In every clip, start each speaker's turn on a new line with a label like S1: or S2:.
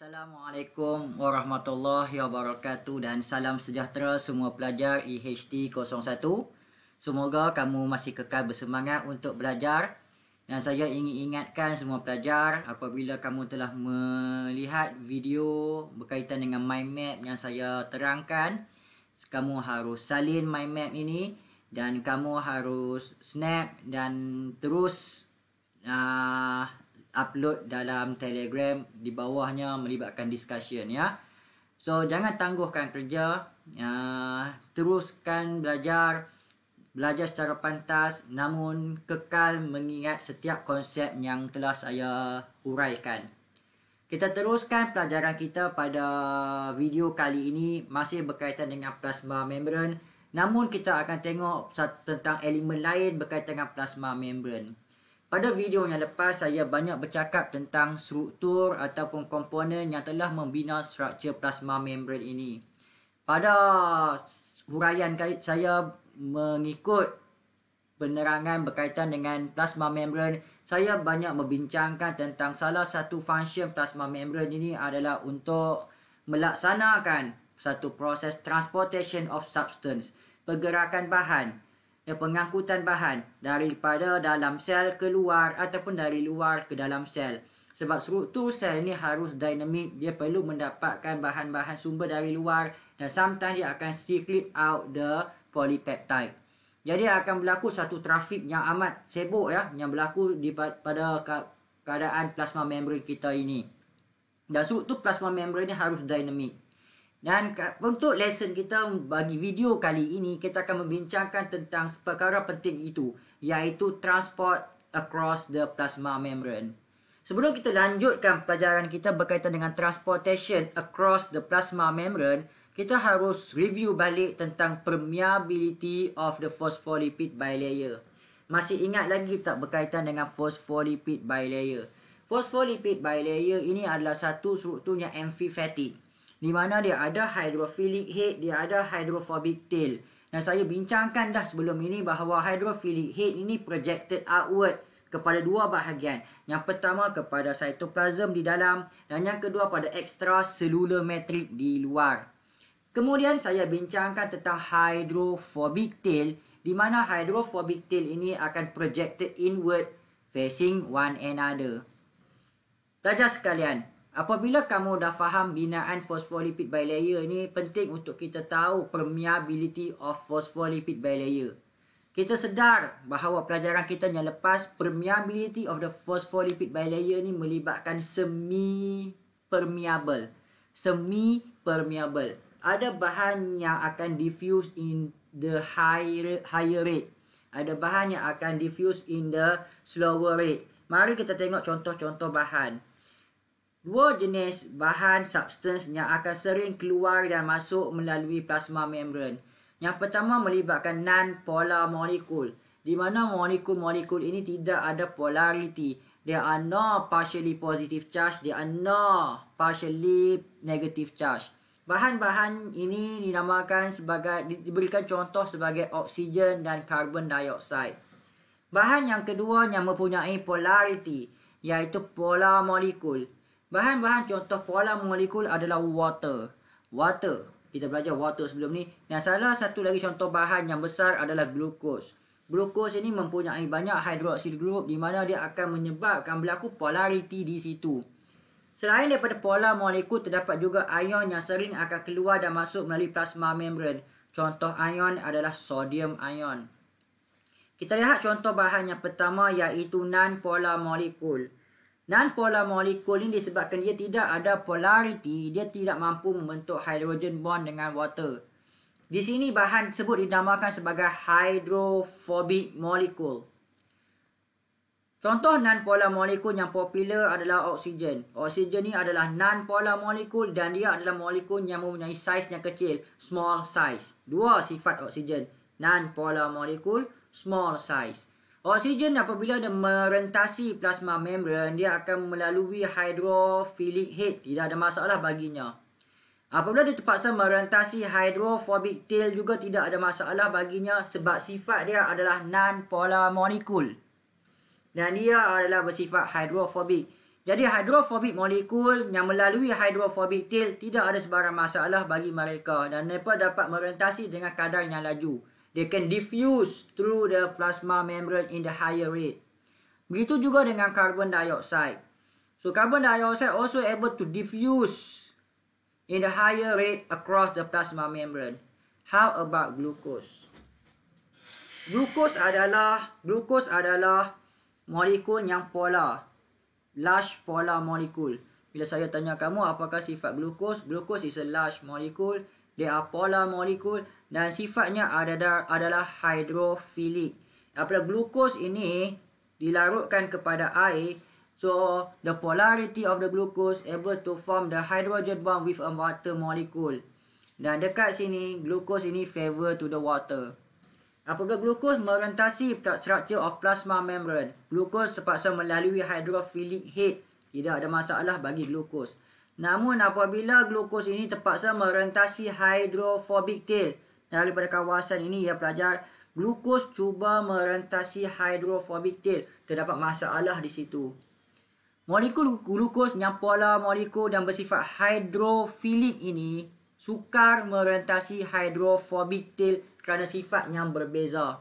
S1: Assalamualaikum warahmatullahi wabarakatuh dan salam sejahtera semua pelajar eht 01. Semoga kamu masih kekal bersemangat untuk belajar. Dan saya ingin ingatkan semua pelajar apabila kamu telah melihat video berkaitan dengan mind map yang saya terangkan, kamu harus salin mind map ini dan kamu harus snap dan terus uh, upload dalam Telegram di bawahnya melibatkan discussion ya. So jangan tangguhkan kerja, uh, teruskan belajar, belajar secara pantas namun kekal mengingat setiap konsep yang telah saya uraikan. Kita teruskan pelajaran kita pada video kali ini masih berkaitan dengan plasma membrane namun kita akan tengok tentang elemen lain berkaitan dengan plasma membrane. Pada video yang lepas, saya banyak bercakap tentang struktur ataupun komponen yang telah membina struktur plasma membran ini. Pada huraian saya mengikut penerangan berkaitan dengan plasma membran, saya banyak membincangkan tentang salah satu fungsi plasma membran ini adalah untuk melaksanakan satu proses transportation of substance, pergerakan bahan ia pengangkutan bahan daripada dalam sel keluar ataupun dari luar ke dalam sel. Sebab struktur sel ni harus dinamik, dia perlu mendapatkan bahan-bahan sumber dari luar dan sometimes dia akan secret out the polypeptide. Jadi akan berlaku satu trafik yang amat sibuk ya yang berlaku di pada keadaan plasma membrane kita ini. Dan struktur plasma membrane ini harus dinamik. Dan untuk lesson kita bagi video kali ini, kita akan membincangkan tentang perkara penting itu, iaitu transport across the plasma membrane. Sebelum kita lanjutkan pelajaran kita berkaitan dengan transportation across the plasma membrane, kita harus review balik tentang permeability of the phospholipid bilayer. Masih ingat lagi tak berkaitan dengan phospholipid bilayer? Phospholipid bilayer ini adalah satu struktur yang amphiphatic di mana dia ada hydrophilic head, dia ada hydrophobic tail. Dan saya bincangkan dah sebelum ini bahawa hydrophilic head ini projected outward kepada dua bahagian. Yang pertama kepada cytoplasm di dalam dan yang kedua pada extracellular matrix di luar. Kemudian saya bincangkan tentang hydrophobic tail di mana hydrophobic tail ini akan projected inward facing one another. Pelajar sekalian, Apabila kamu dah faham binaan fosfolipid bilayer ini, penting untuk kita tahu permeability of fosfolipid bilayer. Kita sedar bahawa pelajaran kita yang lepas, permeability of the fosfolipid bilayer ni melibatkan semi-permeable. Semi-permeable. Ada bahan yang akan diffuse in the higher, higher rate. Ada bahan yang akan diffuse in the slower rate. Mari kita tengok contoh-contoh bahan. Dua jenis bahan substance yang akan sering keluar dan masuk melalui plasma membran. Yang pertama melibatkan non-polar molekul. Di mana molekul-molekul ini tidak ada polarity. They are not partially positive charge. They are not partially negative charge. Bahan-bahan ini dinamakan sebagai, diberikan contoh sebagai oksigen dan carbon dioxide. Bahan yang kedua yang mempunyai polarity iaitu polar molekul. Bahan-bahan contoh pola molekul adalah water. Water. Kita belajar water sebelum ni. Yang salah satu lagi contoh bahan yang besar adalah glukos. Glukos ini mempunyai banyak hidroksil group di mana dia akan menyebabkan berlaku polariti di situ. Selain daripada pola molekul, terdapat juga ion yang sering akan keluar dan masuk melalui plasma membrane. Contoh ion adalah sodium ion. Kita lihat contoh bahan yang pertama iaitu non-pola molekul. Dan pola molekul ini disebabkan dia tidak ada polariti, dia tidak mampu membentuk hydrogen bond dengan water. Di sini bahan tersebut dinamakan sebagai hydrophobic molekul. Contoh non-polar molekul yang popular adalah oksigen. Oksigen ini adalah non-polar molekul dan dia adalah molekul yang mempunyai saiz yang kecil, small size. Dua sifat oksigen, non-polar molekul, small size. Oksigen apabila dia merentasi plasma membran, dia akan melalui hydrophilic head. Tidak ada masalah baginya. Apabila dia terpaksa merentasi hydrophobic tail juga tidak ada masalah baginya sebab sifat dia adalah non-polar molecule. Dan dia adalah bersifat hydrophobic. Jadi hydrophobic molekul yang melalui hydrophobic tail tidak ada sebarang masalah bagi mereka dan mereka dapat merentasi dengan kadar yang laju. They can diffuse through the plasma membrane in the higher rate. Begitu juga dengan carbon dioxide. So carbon dioxide also able to diffuse in the higher rate across the plasma membrane. How about glucose? Glucose adalah glucose adalah molekul yang pola Large polar molecule. Bila saya tanya kamu apakah sifat glucose? Glucose is a large molecule. They are polar molecule dan sifatnya adalah, adalah hydrophilic. Apabila glukos ini dilarutkan kepada air, so the polarity of the glucose able to form the hydrogen bond with a water molecule. Dan dekat sini, glukos ini favor to the water. Apabila glukos merentasi structure of plasma membrane, glukos terpaksa melalui hydrophilic head. Tidak ada masalah bagi glukos. Namun apabila glukos ini terpaksa merentasi hydrophobic tail daripada kawasan ini ya pelajar glukos cuba merentasi hydrophobic tail terdapat masalah di situ. Molekul glukos yang pola molekul dan bersifat hydrophilic ini sukar merentasi hydrophobic tail kerana sifat yang berbeza.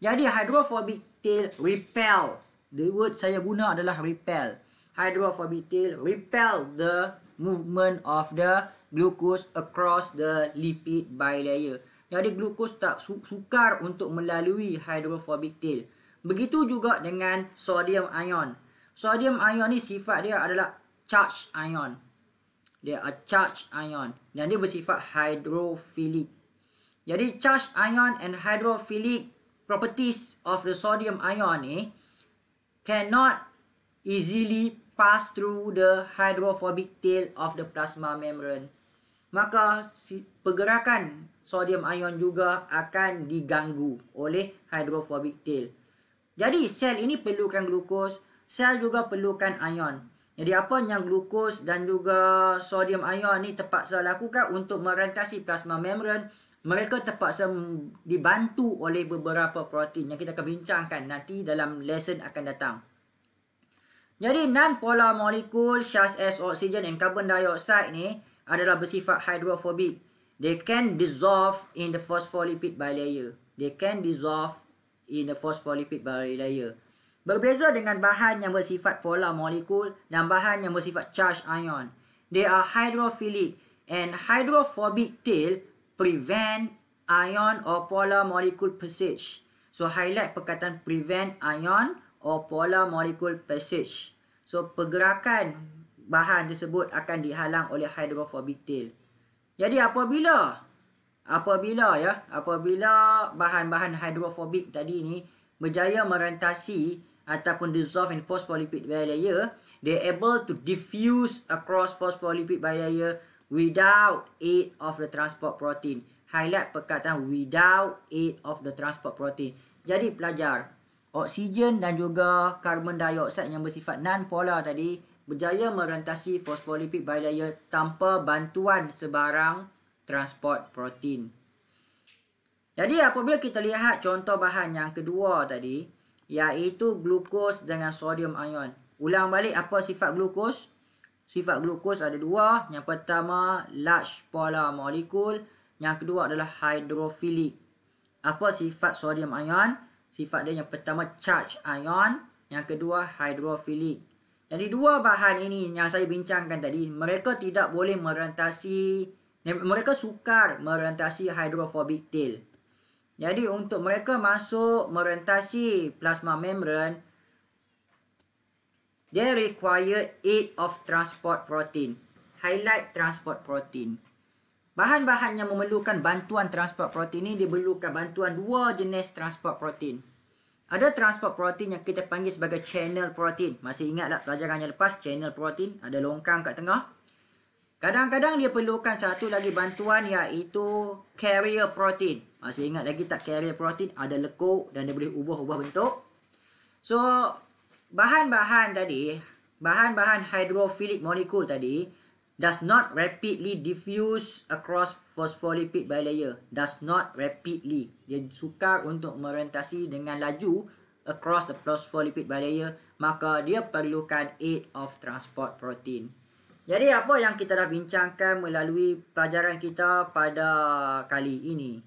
S1: Jadi hydrophobic tail repel. The word saya guna adalah repel hydrophobic tail repel the movement of the glucose across the lipid bilayer. Jadi glukos tak su- sukar untuk melalui hydrophobic tail. Begitu juga dengan sodium ion. Sodium ion ni sifat dia adalah charge ion. Dia a uh, charge ion dan dia bersifat hydrophilic. Jadi charge ion and hydrophilic properties of the sodium ion ni cannot easily pass through the hydrophobic tail of the plasma membrane. Maka pergerakan sodium ion juga akan diganggu oleh hydrophobic tail. Jadi sel ini perlukan glukos, sel juga perlukan ion. Jadi apa yang glukos dan juga sodium ion ni terpaksa lakukan untuk merentasi plasma membrane, mereka terpaksa dibantu oleh beberapa protein yang kita akan bincangkan nanti dalam lesson akan datang. Jadi non-pola molekul such as oxygen and carbon dioxide ni adalah bersifat hydrophobic. They can dissolve in the phospholipid bilayer. They can dissolve in the phospholipid bilayer. Berbeza dengan bahan yang bersifat pola molekul dan bahan yang bersifat charge ion. They are hydrophilic and hydrophobic tail prevent ion or polar molecule passage. So highlight perkataan prevent ion or polar molecule passage. So pergerakan bahan tersebut akan dihalang oleh hydrophobic tail. Jadi apabila apabila ya, apabila bahan-bahan hidrofobik tadi ni berjaya merentasi ataupun dissolve in phospholipid bilayer, they able to diffuse across phospholipid bilayer without aid of the transport protein. Highlight perkataan without aid of the transport protein. Jadi pelajar, oksigen dan juga karbon dioksida yang bersifat non polar tadi berjaya merentasi fosfolipid bilayer tanpa bantuan sebarang transport protein. Jadi apabila kita lihat contoh bahan yang kedua tadi iaitu glukos dengan sodium ion. Ulang balik apa sifat glukos? Sifat glukos ada dua. Yang pertama large polar molecule. Yang kedua adalah hydrophilic. Apa sifat sodium Sodium ion. Sifat dia yang pertama charge ion, yang kedua hydrophilic. Jadi dua bahan ini yang saya bincangkan tadi, mereka tidak boleh merentasi, mereka sukar merentasi hydrophobic tail. Jadi untuk mereka masuk merentasi plasma membrane, they require aid of transport protein. Highlight transport protein. Bahan-bahan yang memerlukan bantuan transport protein ini diperlukan bantuan dua jenis transport protein. Ada transport protein yang kita panggil sebagai channel protein. Masih ingat tak pelajaran yang lepas channel protein? Ada longkang kat tengah. Kadang-kadang dia perlukan satu lagi bantuan iaitu carrier protein. Masih ingat lagi tak carrier protein? Ada lekuk dan dia boleh ubah-ubah bentuk. So, bahan-bahan tadi, bahan-bahan hydrophilic molecule tadi, Does not rapidly diffuse across phospholipid bilayer. Does not rapidly. Dia sukar untuk merentasi dengan laju across the phospholipid bilayer. Maka dia perlukan aid of transport protein. Jadi apa yang kita dah bincangkan melalui pelajaran kita pada kali ini.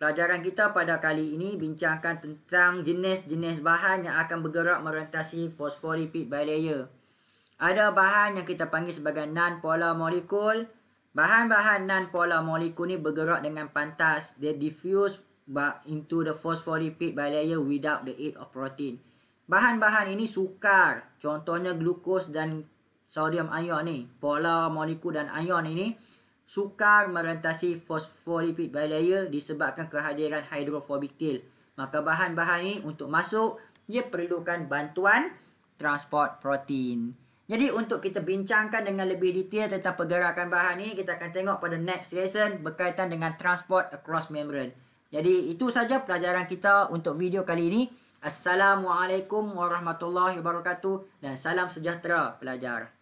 S1: Pelajaran kita pada kali ini bincangkan tentang jenis-jenis bahan yang akan bergerak merentasi phospholipid bilayer ada bahan yang kita panggil sebagai non-polar molekul. Bahan-bahan non-polar molekul ni bergerak dengan pantas. They diffuse into the phospholipid bilayer without the aid of protein. Bahan-bahan ini sukar. Contohnya glukos dan sodium ion ni. Polar molekul dan ion ini sukar merentasi phospholipid bilayer disebabkan kehadiran hidrofobiktil. Maka bahan-bahan ini untuk masuk, ia perlukan bantuan transport protein. Jadi untuk kita bincangkan dengan lebih detail tentang pergerakan bahan ini, kita akan tengok pada next lesson berkaitan dengan transport across membrane. Jadi itu saja pelajaran kita untuk video kali ini. Assalamualaikum warahmatullahi wabarakatuh dan salam sejahtera pelajar.